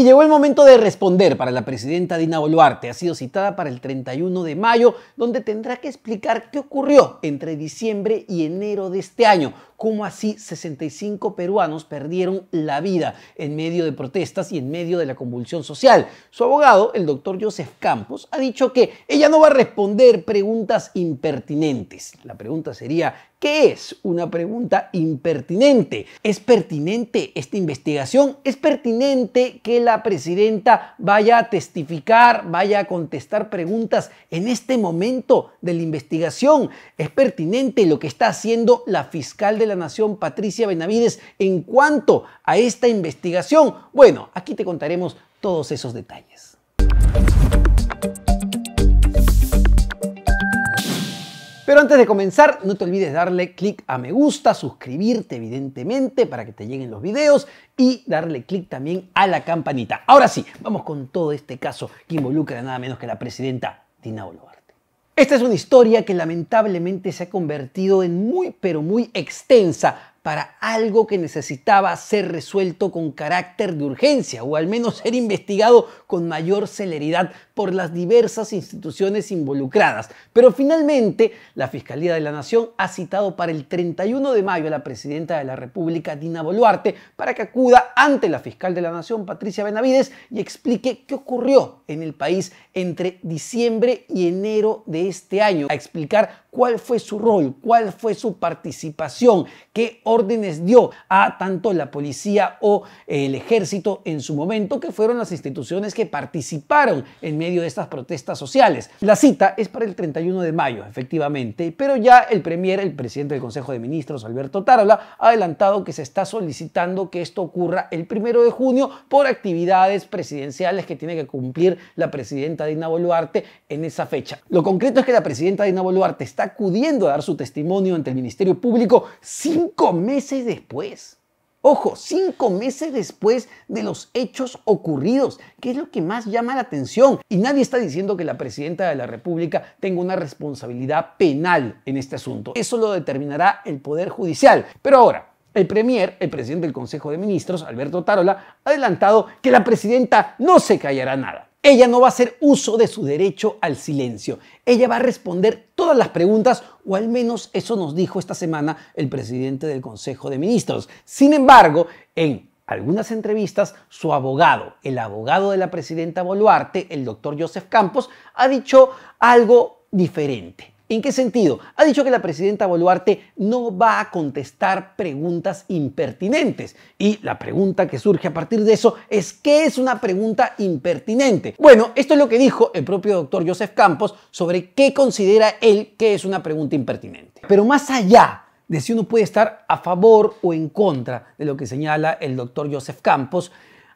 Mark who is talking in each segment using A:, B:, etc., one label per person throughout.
A: Y llegó el momento de responder para la presidenta Dina Boluarte. Ha sido citada para el 31 de mayo, donde tendrá que explicar qué ocurrió entre diciembre y enero de este año, cómo así 65 peruanos perdieron la vida en medio de protestas y en medio de la convulsión social. Su abogado, el doctor Joseph Campos, ha dicho que ella no va a responder preguntas impertinentes. La pregunta sería, ¿qué es una pregunta impertinente? ¿Es pertinente esta investigación? ¿Es pertinente que la presidenta vaya a testificar, vaya a contestar preguntas en este momento de la investigación? ¿Es pertinente lo que está haciendo la fiscal de la Nación, Patricia Benavides, en cuanto a esta investigación? Bueno, aquí te contaremos todos esos detalles. Pero antes de comenzar, no te olvides darle clic a me gusta, suscribirte evidentemente para que te lleguen los videos y darle clic también a la campanita. Ahora sí, vamos con todo este caso que involucra nada menos que la presidenta Dina esta es una historia que lamentablemente se ha convertido en muy pero muy extensa para algo que necesitaba ser resuelto con carácter de urgencia o al menos ser investigado con mayor celeridad por las diversas instituciones involucradas. Pero finalmente, la Fiscalía de la Nación ha citado para el 31 de mayo a la Presidenta de la República, Dina Boluarte, para que acuda ante la Fiscal de la Nación, Patricia Benavides, y explique qué ocurrió en el país entre diciembre y enero de este año, a explicar cuál fue su rol, cuál fue su participación, qué órdenes dio a tanto la policía o el ejército en su momento, que fueron las instituciones que participaron en medio de estas protestas sociales. La cita es para el 31 de mayo, efectivamente, pero ya el Premier, el presidente del Consejo de Ministros, Alberto Tarabla, ha adelantado que se está solicitando que esto ocurra el 1 de junio por actividades presidenciales que tiene que cumplir la presidenta Dina Boluarte en esa fecha. Lo concreto es que la presidenta Dina Boluarte está acudiendo a dar su testimonio ante el Ministerio Público cinco meses después. Ojo, cinco meses después de los hechos ocurridos, que es lo que más llama la atención. Y nadie está diciendo que la presidenta de la República tenga una responsabilidad penal en este asunto. Eso lo determinará el Poder Judicial. Pero ahora, el Premier, el presidente del Consejo de Ministros, Alberto Tarola, ha adelantado que la presidenta no se callará nada. Ella no va a hacer uso de su derecho al silencio. Ella va a responder todas las preguntas, o al menos eso nos dijo esta semana el presidente del Consejo de Ministros. Sin embargo, en algunas entrevistas, su abogado, el abogado de la presidenta Boluarte, el doctor Joseph Campos, ha dicho algo diferente. ¿En qué sentido? Ha dicho que la presidenta Boluarte no va a contestar preguntas impertinentes. Y la pregunta que surge a partir de eso es ¿qué es una pregunta impertinente? Bueno, esto es lo que dijo el propio doctor Joseph Campos sobre qué considera él que es una pregunta impertinente. Pero más allá de si uno puede estar a favor o en contra de lo que señala el doctor Joseph Campos,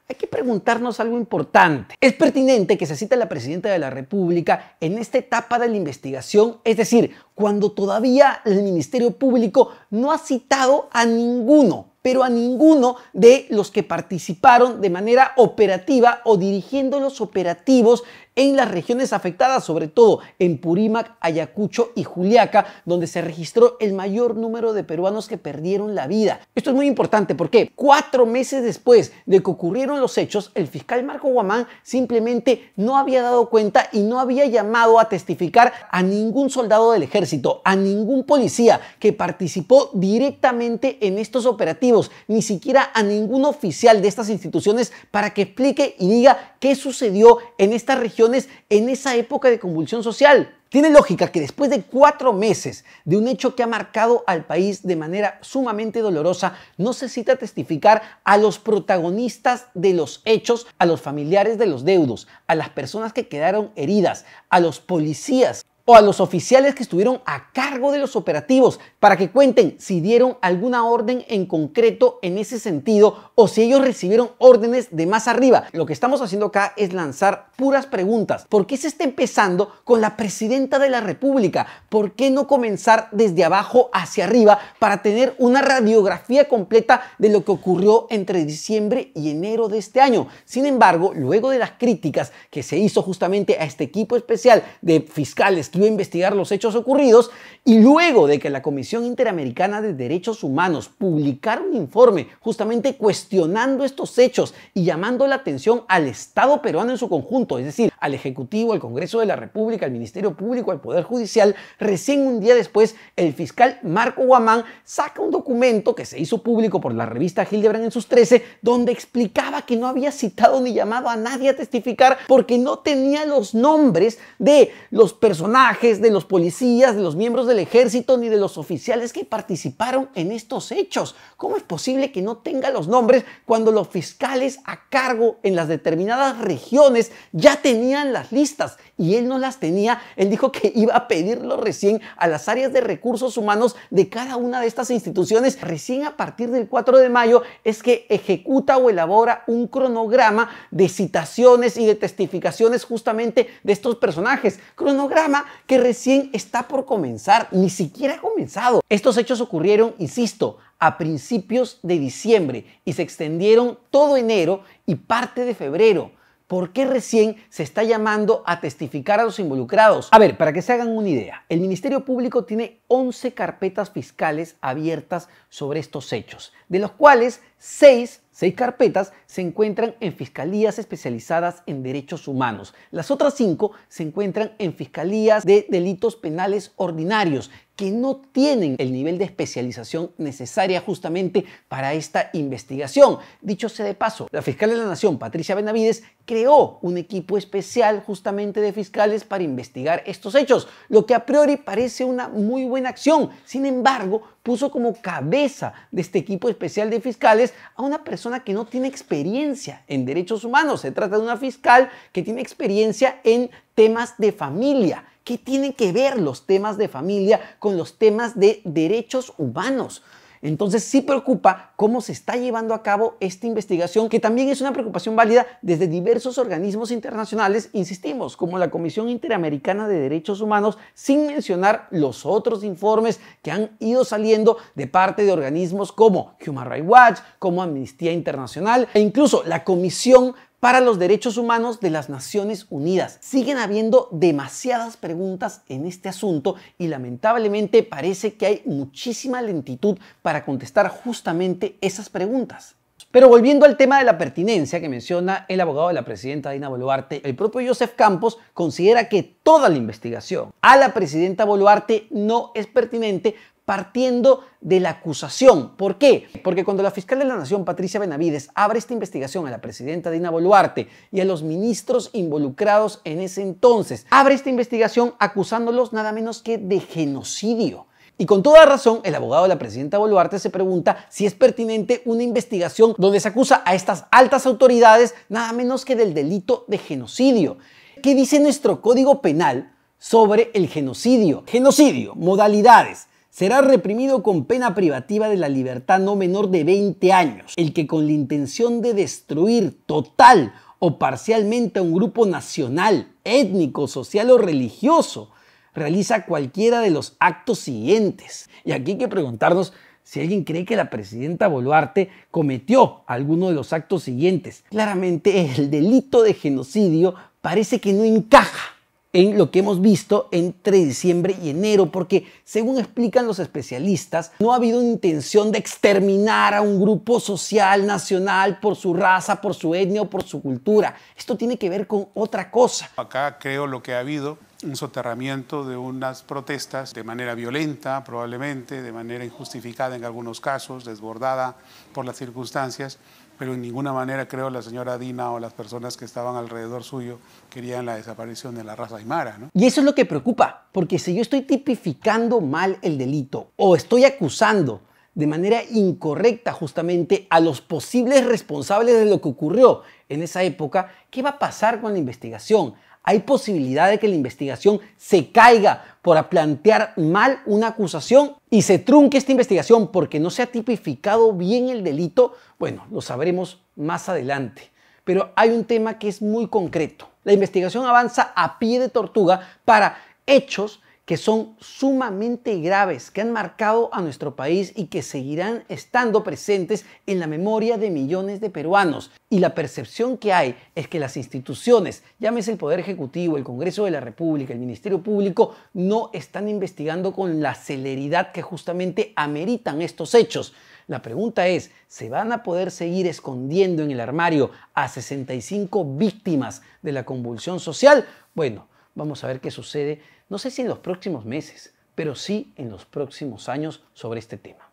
A: hay que preguntarnos algo importante. ¿Es pertinente que se cite a la presidenta de la República en esta etapa de la investigación? Es decir, cuando todavía el Ministerio Público no ha citado a ninguno pero a ninguno de los que participaron de manera operativa o dirigiendo los operativos en las regiones afectadas, sobre todo en Purímac, Ayacucho y Juliaca, donde se registró el mayor número de peruanos que perdieron la vida. Esto es muy importante porque cuatro meses después de que ocurrieron los hechos, el fiscal Marco Guamán simplemente no había dado cuenta y no había llamado a testificar a ningún soldado del ejército, a ningún policía que participó directamente en estos operativos, ni siquiera a ningún oficial de estas instituciones para que explique y diga qué sucedió en esta región en esa época de convulsión social. Tiene lógica que después de cuatro meses de un hecho que ha marcado al país de manera sumamente dolorosa, no se cita testificar a los protagonistas de los hechos, a los familiares de los deudos, a las personas que quedaron heridas, a los policías, o a los oficiales que estuvieron a cargo de los operativos para que cuenten si dieron alguna orden en concreto en ese sentido o si ellos recibieron órdenes de más arriba. Lo que estamos haciendo acá es lanzar puras preguntas. ¿Por qué se está empezando con la presidenta de la República? ¿Por qué no comenzar desde abajo hacia arriba para tener una radiografía completa de lo que ocurrió entre diciembre y enero de este año? Sin embargo, luego de las críticas que se hizo justamente a este equipo especial de fiscales, a investigar los hechos ocurridos y luego de que la Comisión Interamericana de Derechos Humanos publicara un informe justamente cuestionando estos hechos y llamando la atención al Estado peruano en su conjunto, es decir, al Ejecutivo, al Congreso de la República, al Ministerio Público, al Poder Judicial, recién un día después el fiscal Marco Guamán saca un documento que se hizo público por la revista Hildebrand en sus 13, donde explicaba que no había citado ni llamado a nadie a testificar porque no tenía los nombres de los personajes de los policías, de los miembros del ejército, ni de los oficiales que participaron en estos hechos. ¿Cómo es posible que no tenga los nombres cuando los fiscales a cargo en las determinadas regiones ya tenían las listas y él no las tenía? Él dijo que iba a pedirlo recién a las áreas de recursos humanos de cada una de estas instituciones. Recién a partir del 4 de mayo es que ejecuta o elabora un cronograma de citaciones y de testificaciones justamente de estos personajes. Cronograma que recién está por comenzar, ni siquiera ha comenzado. Estos hechos ocurrieron, insisto, a principios de diciembre y se extendieron todo enero y parte de febrero. ¿Por qué recién se está llamando a testificar a los involucrados? A ver, para que se hagan una idea, el Ministerio Público tiene 11 carpetas fiscales abiertas sobre estos hechos, de los cuales 6 Seis carpetas se encuentran en fiscalías especializadas en derechos humanos. Las otras cinco se encuentran en fiscalías de delitos penales ordinarios, que no tienen el nivel de especialización necesaria justamente para esta investigación. Dicho sea de paso, la fiscal de la Nación, Patricia Benavides, creó un equipo especial justamente de fiscales para investigar estos hechos, lo que a priori parece una muy buena acción. Sin embargo, puso como cabeza de este equipo especial de fiscales a una persona que no tiene experiencia en derechos humanos. Se trata de una fiscal que tiene experiencia en temas de familia. ¿Qué tienen que ver los temas de familia con los temas de derechos humanos? Entonces sí preocupa cómo se está llevando a cabo esta investigación, que también es una preocupación válida desde diversos organismos internacionales, insistimos, como la Comisión Interamericana de Derechos Humanos, sin mencionar los otros informes que han ido saliendo de parte de organismos como Human Rights Watch, como Amnistía Internacional e incluso la Comisión para los derechos humanos de las Naciones Unidas. Siguen habiendo demasiadas preguntas en este asunto y lamentablemente parece que hay muchísima lentitud para contestar justamente esas preguntas. Pero volviendo al tema de la pertinencia que menciona el abogado de la presidenta Dina Boluarte, el propio Joseph Campos considera que toda la investigación a la presidenta Boluarte no es pertinente partiendo de la acusación. ¿Por qué? Porque cuando la fiscal de la Nación, Patricia Benavides, abre esta investigación a la presidenta Dina Boluarte y a los ministros involucrados en ese entonces, abre esta investigación acusándolos nada menos que de genocidio. Y con toda razón, el abogado de la presidenta Boluarte se pregunta si es pertinente una investigación donde se acusa a estas altas autoridades nada menos que del delito de genocidio. ¿Qué dice nuestro Código Penal sobre el genocidio? Genocidio, modalidades, será reprimido con pena privativa de la libertad no menor de 20 años, el que con la intención de destruir total o parcialmente a un grupo nacional, étnico, social o religioso, realiza cualquiera de los actos siguientes. Y aquí hay que preguntarnos si alguien cree que la presidenta Boluarte cometió alguno de los actos siguientes. Claramente el delito de genocidio parece que no encaja en lo que hemos visto entre diciembre y enero, porque según explican los especialistas, no ha habido intención de exterminar a un grupo social nacional por su raza, por su etnia o por su cultura. Esto tiene que ver con otra cosa. Acá creo lo que ha habido un soterramiento de unas protestas de manera violenta, probablemente, de manera injustificada en algunos casos, desbordada por las circunstancias, pero en ninguna manera creo la señora Dina o las personas que estaban alrededor suyo querían la desaparición de la raza aymara. Y eso es lo que preocupa, porque si yo estoy tipificando mal el delito o estoy acusando de manera incorrecta justamente a los posibles responsables de lo que ocurrió en esa época, ¿qué va a pasar con la investigación? hay posibilidad de que la investigación se caiga por plantear mal una acusación y se trunque esta investigación porque no se ha tipificado bien el delito, bueno, lo sabremos más adelante. Pero hay un tema que es muy concreto. La investigación avanza a pie de tortuga para hechos que son sumamente graves, que han marcado a nuestro país y que seguirán estando presentes en la memoria de millones de peruanos. Y la percepción que hay es que las instituciones, llámese el Poder Ejecutivo, el Congreso de la República, el Ministerio Público, no están investigando con la celeridad que justamente ameritan estos hechos. La pregunta es, ¿se van a poder seguir escondiendo en el armario a 65 víctimas de la convulsión social? Bueno, Vamos a ver qué sucede, no sé si en los próximos meses, pero sí en los próximos años sobre este tema.